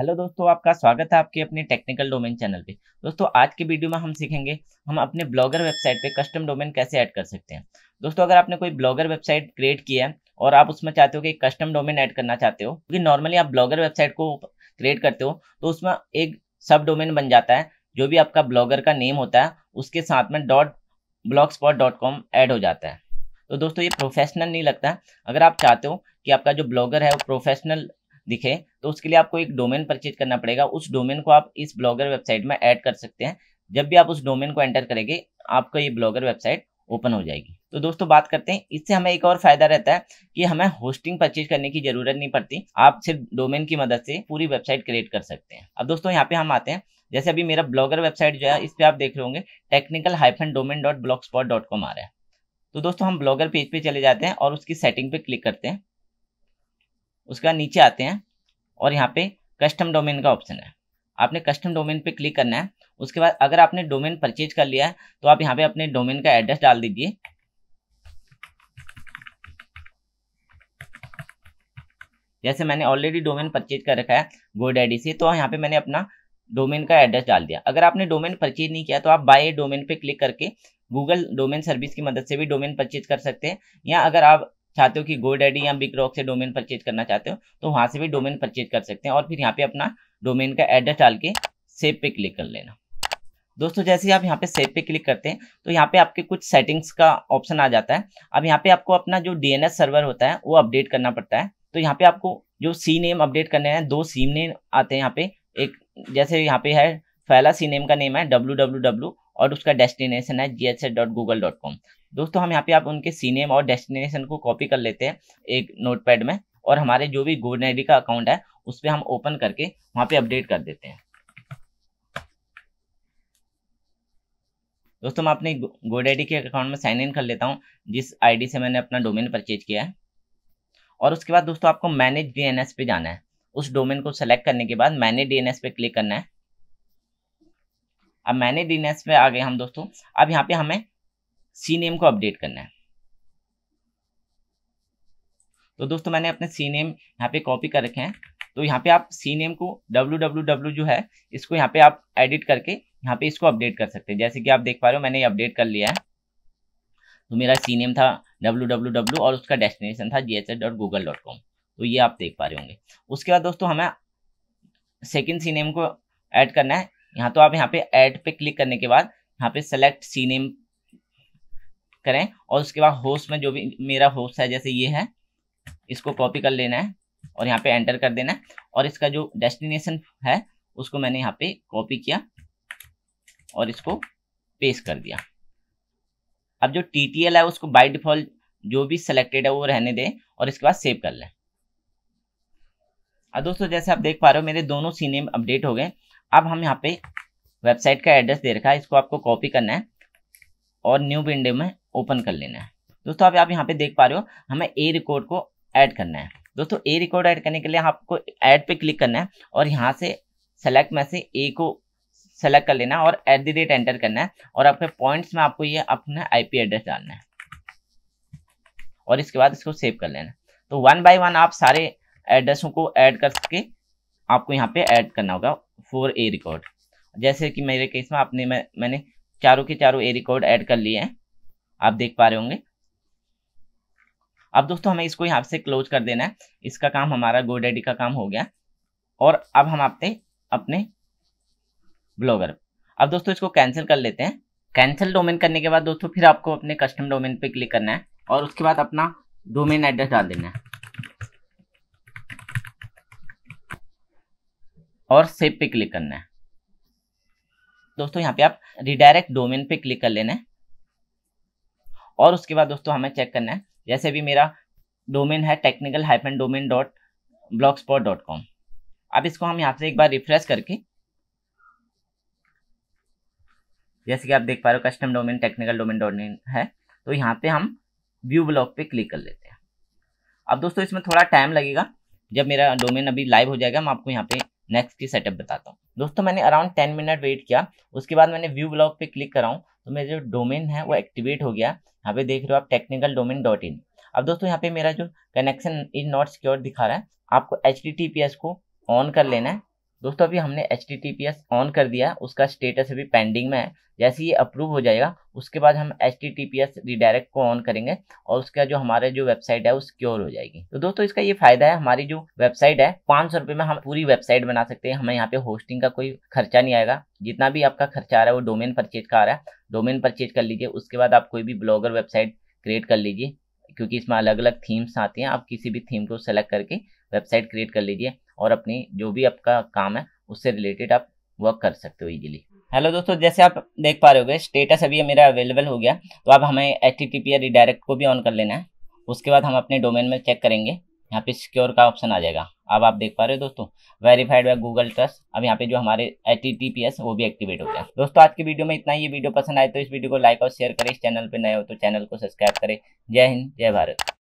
hello दोस्तों आपका स्वागत है आपके अपने टेक्निकल डोमेन चैनल पे दोस्तों आज के वीडियो में हम सीखेंगे हम अपने ब्लॉगर वेबसाइट पे कस्टम डोमेन कैसे ऐड कर सकते हैं दोस्तों अगर आपने कोई ब्लॉगर वेबसाइट क्रिएट किया है और आप उसमें चाहते हो कि कस्टम डोमेन ऐड करना चाहते हो क्योंकि नॉर्मली आप ब्लॉगर वेबसाइट को क्रिएट करते हो तो उसमें एक सब डोमेन बन जाता है जो भी आपका ब्लॉगर का नेम होता है उसके साथ में dot blog spot dot com add हो जाता है तो दोस्तों ये प्रोफेशनल नहीं लगता अगर आप चाहते हो कि आपका जो ब्लॉगर है वो प्रोफेशनल दिखे तो उसके लिए आपको एक डोमेन परचेज करना पड़ेगा उस डोमेन को आप इस ब्लॉगर वेबसाइट में ऐड कर सकते हैं जब भी आप उस डोमेन को एंटर करेंगे आपका ये ब्लॉगर वेबसाइट ओपन हो जाएगी तो दोस्तों बात करते हैं इससे हमें एक और फायदा रहता है कि हमें होस्टिंग परचेज करने की जरूरत नहीं पड़ती आप सिर्फ डोमेन की मदद से पूरी वेबसाइट क्रिएट कर सकते हैं अब दोस्तों यहाँ पे हम आते हैं जैसे अभी मेरा ब्लॉगर वेबसाइट जो है इस पर आप देख रहे होंगे technical hyphen domain dot blog spot dot com आ रहा है तो दोस्तों हम ब्लॉगर पेज पे चले जाते हैं और उसकी सेटिंग पे क्लिक करते हैं उसके बाद नीचे आते हैं और यहाँ पे कस्टम डोमेन का ऑप्शन है आपने कस्टम डोमेन पे क्लिक करना है उसके बाद अगर आपने डोमेन परचेज कर लिया है तो आप यहाँ पे अपने डोमेन का एड्रेस डाल दीजिए जैसे मैंने ऑलरेडी डोमेन परचेज कर रखा है गोडेडी से तो यहाँ पे मैंने अपना डोमेन का एड्रेस डाल दिया अगर आपने डोमेन परचेज नहीं किया तो आप बाय डोमेन पे क्लिक करके गूगल डोमेन सर्विस की मदद से भी डोमेन परचेज कर सकते हैं या अगर आप चाहते हो कि गो डैडी या बिग रॉक से डोमेन परचेज करना चाहते हो तो वहाँ से भी डोमेन परचेज कर सकते हैं और फिर यहाँ पे अपना डोमेन का एड्रेस डाल के सेव पे क्लिक कर लेना दोस्तों जैसे ही आप यहाँ पे सेव पे क्लिक करते हैं तो यहाँ पे आपके कुछ सेटिंग्स का ऑप्शन आ जाता है अब यहाँ पे आपको अपना जो डी सर्वर होता है वो अपडेट करना पड़ता है तो यहाँ पे आपको जो सी नेम अपडेट करने हैं दो सी नेम आते हैं यहाँ पे एक जैसे यहाँ पे है पहला सी नेम का नेम है डब्ल्यू डब्ल्यू डब्ल्यू और उसका डेस्टिनेशन है G dot Google dot com दोस्तों हम यहाँ पे आप उनके सी नेम और डेस्टिनेशन को कॉपी कर लेते हैं एक नोटपैड में और हमारे जो भी गोडनेरी का अकाउंट है उस पर हम ओपन करके वहाँ पे अपडेट कर देते हैं दोस्तों मैं अपने गोडेडी के अकाउंट में साइन इन कर लेता हूँ जिस आईडी से मैंने अपना डोमेन परचेज किया है और उसके बाद दोस्तों आपको मैनेज डीएनएस पे जाना है उस डोमेन को सेलेक्ट करने के बाद मैनेज डीएनएस पे क्लिक करना है अब मैंने डी नेक्स्ट पे आ गए हम दोस्तों अब यहाँ पे हमें सी नेम को अपडेट करना है तो दोस्तों मैंने अपने सी नेम यहाँ पे कॉपी कर रखे हैं तो यहाँ पे आप सी नेम को डब्ल्यू डब्ल्यू डब्ल्यू जो है इसको यहाँ पे आप एडिट करके यहाँ पे इसको अपडेट कर सकते हैं जैसे कि आप देख पा रहे हो मैंने ये अपडेट कर लिया है तो मेरा सी नेम था डब्ल्यू डब्ल्यू डब्ल्यू और उसका डेस्टिनेशन था G dot Google dot com तो ये आप देख पा रहे होंगे उसके बाद दोस्तों हमें सेकेंड सी नेम को ऐड करना है यहाँ तो आप यहाँ पे ऐड पे क्लिक करने के बाद यहाँ पे सेलेक्ट सी नेम करें और उसके बाद होस्ट में जो भी मेरा होस्ट है जैसे ये है इसको कॉपी कर लेना है और यहाँ पे एंटर कर देना है और इसका जो डेस्टिनेशन है उसको मैंने यहाँ पे कॉपी किया और इसको पेस्ट कर दिया अब जो टी टी एल है उसको बाई डिफॉल्ट जो भी सिलेक्टेड है वो रहने दें और इसके बाद सेव कर लें अब दोस्तों जैसे आप देख पा रहे हो मेरे दोनों सीनेम अपडेट हो गए अब हम यहाँ पे वेबसाइट का एड्रेस दे रखा है इसको आपको कॉपी करना है और न्यू विंडो में ओपन कर लेना है दोस्तों अभी आप यहाँ पे देख पा रहे हो हमें ए रिकॉर्ड को ऐड करना है दोस्तों ए रिकॉर्ड ऐड करने के लिए आपको ऐड पे क्लिक करना है और यहाँ से सेलेक्ट में से ए को सेलेक्ट कर लेना है और एट दी रेट एंटर करना है और आपके पॉइंट्स में आपको ये अपना आईपी एड्रेस डालना है और इसके बाद इसको सेव कर लेना तो वन बाय वन आप सारे एड्रेसों को ऐड कर सके आपको यहाँ पे ऐड करना होगा फोर ए रिकॉर्ड जैसे कि मेरे केस में आपने मैं, मैंने चारों के चारों ए रिकॉर्ड ऐड कर लिए हैं आप देख पा रहे होंगे अब दोस्तों हमें इसको यहाँ से क्लोज कर देना है इसका काम हमारा गोडेडी का काम हो गया और अब हम आपने अपने ब्लॉगर अब दोस्तों इसको कैंसिल कर लेते हैं कैंसिल डोमेन करने के बाद दोस्तों फिर आपको अपने कस्टम डोमेन पे क्लिक करना है और उसके बाद अपना डोमेन एड्रेस डाल देना है और सेव पे क्लिक करना है दोस्तों यहाँ पे आप रिडायरेक्ट डोमेन पे क्लिक कर लेना है और उसके बाद दोस्तों हमें चेक करना है जैसे भी मेरा डोमेन है technical hyphen domain dot blog spot dot com अब इसको हम यहाँ से एक बार रिफ्रेश करके जैसे कि आप देख पा रहे हो custom domain technical domain domain है तो यहाँ पे हम व्यू ब्लॉक पे क्लिक कर लेते हैं अब दोस्तों इसमें थोड़ा टाइम लगेगा जब मेरा डोमेन अभी लाइव हो जाएगा हम आपको यहाँ पे नेक्स्ट की सेटअप बताता हूँ दोस्तों मैंने अराउंड टेन मिनट वेट किया उसके बाद मैंने व्यू ब्लॉग पे क्लिक कराऊँ तो मेरा जो डोमेन है वो एक्टिवेट हो गया यहाँ पे देख रहे हो आप टेक्निकल डोमेन डॉट इन अब दोस्तों यहाँ पे मेरा जो कनेक्शन इज नॉट सिक्योर दिखा रहा है आपको एच को ऑन कर लेना है दोस्तों अभी हमने एच ऑन कर दिया उसका स्टेटस अभी पेंडिंग में है जैसे ये अप्रूव हो जाएगा उसके बाद हम H T T P S redirect को ऑन करेंगे और उसका जो हमारे जो वेबसाइट है वो सिक्योर हो जाएगी तो दोस्तों इसका ये फायदा है हमारी जो वेबसाइट है पाँच सौ रुपये में हम पूरी वेबसाइट बना सकते हैं हमें यहाँ पे होस्टिंग का कोई खर्चा नहीं आएगा जितना भी आपका खर्चा आ रहा है वो डोमेन परचेज का आ रहा है डोमेन परचेज कर लीजिए उसके बाद आप कोई भी ब्लॉगर वेबसाइट क्रिएट कर लीजिए क्योंकि इसमें अलग अलग थीम्स आती हैं आप किसी भी थीम को सेलेक्ट करके वेबसाइट क्रिएट कर लीजिए और अपनी जो भी आपका काम है उससे रिलेटेड आप वर्क कर सकते हो इजीली हेलो दोस्तों जैसे आप देख पा रहे हो स्टेटस अभी मेरा अवेलेबल हो गया तो आप हमें एच टी टी पी या रिडायरेक्ट को भी ऑन कर लेना है उसके बाद हम अपने डोमेन में चेक करेंगे यहाँ पे सिक्योर का ऑप्शन आ जाएगा अब आप देख पा रहे हो दोस्तों वेरीफाइड बाय गूगल ट्रस्ट अब यहाँ पे जो हमारे एच टी पी एस वो भी एक्टिवेट हो गया दोस्तों आज की वीडियो में इतना ही ये वीडियो पसंद आए तो इस वीडियो को लाइक और शेयर करें इस चैनल पर नए हो तो चैनल को सब्सक्राइब करें जय हिंद जय भारत